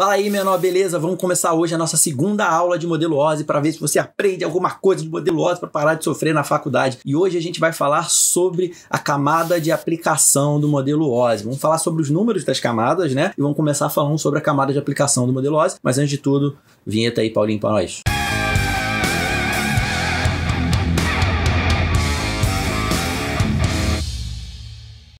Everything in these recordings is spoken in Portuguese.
Fala aí, menor, beleza? Vamos começar hoje a nossa segunda aula de modelo OSE para ver se você aprende alguma coisa de modelo OSE para parar de sofrer na faculdade. E hoje a gente vai falar sobre a camada de aplicação do modelo OSE. Vamos falar sobre os números das camadas, né? E vamos começar falando sobre a camada de aplicação do modelo OSE. Mas antes de tudo, vinheta aí, Paulinho, para nós. Música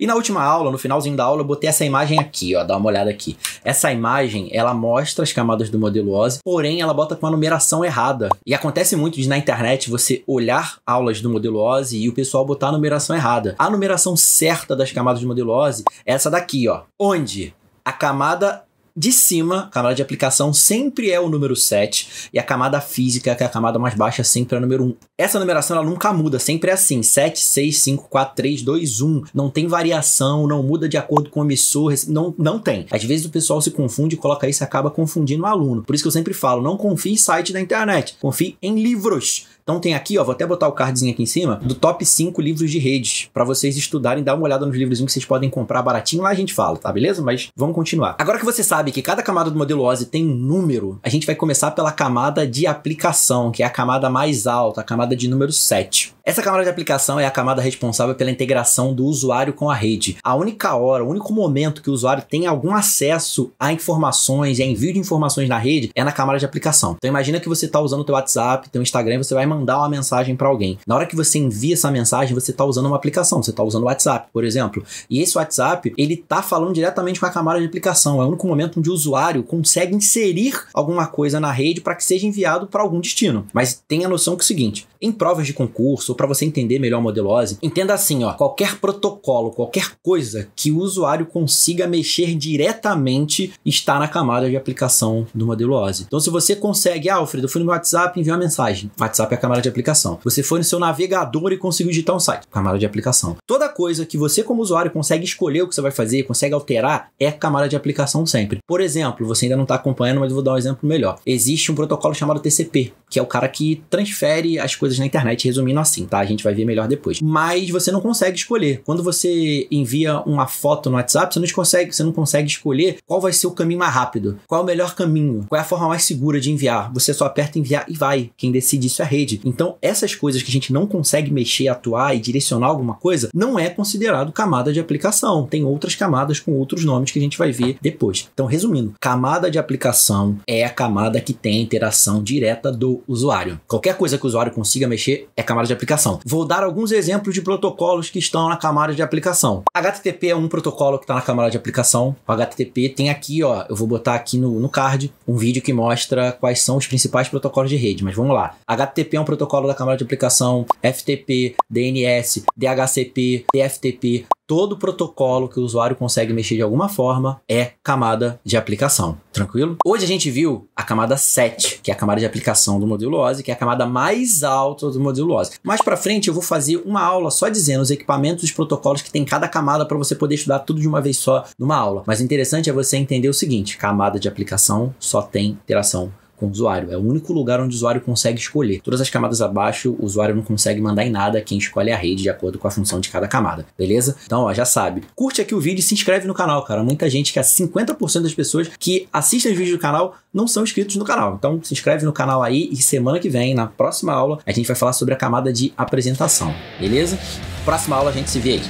E na última aula, no finalzinho da aula, eu botei essa imagem aqui, ó, dá uma olhada aqui. Essa imagem, ela mostra as camadas do modelo OSI, porém ela bota com uma numeração errada. E acontece muito de na internet você olhar aulas do modelo OSI e o pessoal botar a numeração errada. A numeração certa das camadas do modelo OSI é essa daqui, ó, onde a camada de cima, a camada de aplicação sempre é o número 7, e a camada física, que é a camada mais baixa, sempre é o número 1. Essa numeração ela nunca muda, sempre é assim: 7, 6, 5, 4, 3, 2, 1. Não tem variação, não muda de acordo com o emissor, não, não tem. Às vezes o pessoal se confunde, coloca isso e acaba confundindo o aluno. Por isso que eu sempre falo: não confie em site da internet, confie em livros. Então tem aqui, ó, vou até botar o cardzinho aqui em cima, do top 5 livros de redes, para vocês estudarem, dar uma olhada nos livros que vocês podem comprar baratinho, lá a gente fala, tá beleza? Mas vamos continuar. Agora que você sabe que cada camada do modelo OSI tem um número, a gente vai começar pela camada de aplicação, que é a camada mais alta, a camada de número 7. Essa camada de aplicação é a camada responsável pela integração do usuário com a rede. A única hora, o único momento que o usuário tem algum acesso a informações e a envio de informações na rede é na camada de aplicação. Então imagina que você está usando o teu WhatsApp, teu Instagram, e você vai mandar uma mensagem para alguém. Na hora que você envia essa mensagem, você está usando uma aplicação, você está usando o WhatsApp, por exemplo. E esse WhatsApp, ele está falando diretamente com a camada de aplicação. É o único momento onde o usuário consegue inserir alguma coisa na rede para que seja enviado para algum destino. Mas tenha noção que é o seguinte, em provas de concurso, para você entender melhor a modelose, entenda assim, ó, qualquer protocolo, qualquer coisa que o usuário consiga mexer diretamente está na camada de aplicação do modelose. Então se você consegue, ah, Alfredo, fui no meu WhatsApp e enviei uma mensagem. WhatsApp é a camada de aplicação. Você foi no seu navegador e conseguiu digitar um site, camada de aplicação. Toda coisa que você como usuário consegue escolher o que você vai fazer, consegue alterar, é camada de aplicação sempre. Por exemplo, você ainda não está acompanhando, mas eu vou dar um exemplo melhor. Existe um protocolo chamado TCP, que é o cara que transfere as coisas na internet, resumindo assim tá? A gente vai ver melhor depois. Mas você não consegue escolher. Quando você envia uma foto no WhatsApp, você não consegue, você não consegue escolher qual vai ser o caminho mais rápido, qual é o melhor caminho, qual é a forma mais segura de enviar. Você só aperta enviar e vai. Quem decide isso é a rede. Então, essas coisas que a gente não consegue mexer, atuar e direcionar alguma coisa, não é considerado camada de aplicação. Tem outras camadas com outros nomes que a gente vai ver depois. Então, resumindo, camada de aplicação é a camada que tem a interação direta do usuário. Qualquer coisa que o usuário consiga mexer é camada de aplicação aplicação. Vou dar alguns exemplos de protocolos que estão na camada de aplicação. HTTP é um protocolo que está na camada de aplicação. O HTTP tem aqui, ó, eu vou botar aqui no, no card um vídeo que mostra quais são os principais protocolos de rede, mas vamos lá. HTTP é um protocolo da camada de aplicação, FTP, DNS, DHCP, TFTP, todo protocolo que o usuário consegue mexer de alguma forma é camada de aplicação, tranquilo? Hoje a gente viu a camada 7, que é a camada de aplicação do modelo OSI, que é a camada mais alta do modelo OSI. Mais para frente eu vou fazer uma aula só dizendo os equipamentos, os protocolos que tem cada camada para você poder estudar tudo de uma vez só numa aula. Mas o interessante é você entender o seguinte: camada de aplicação só tem interação com o usuário. É o único lugar onde o usuário consegue escolher. Todas as camadas abaixo, o usuário não consegue mandar em nada, quem escolhe a rede de acordo com a função de cada camada, beleza? Então, ó, já sabe. Curte aqui o vídeo e se inscreve no canal, cara. Muita gente, que é 50% das pessoas que assistem os vídeos do canal, não são inscritos no canal. Então, se inscreve no canal aí e semana que vem, na próxima aula, a gente vai falar sobre a camada de apresentação, beleza? Próxima aula a gente se vê aí.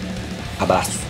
Abraço!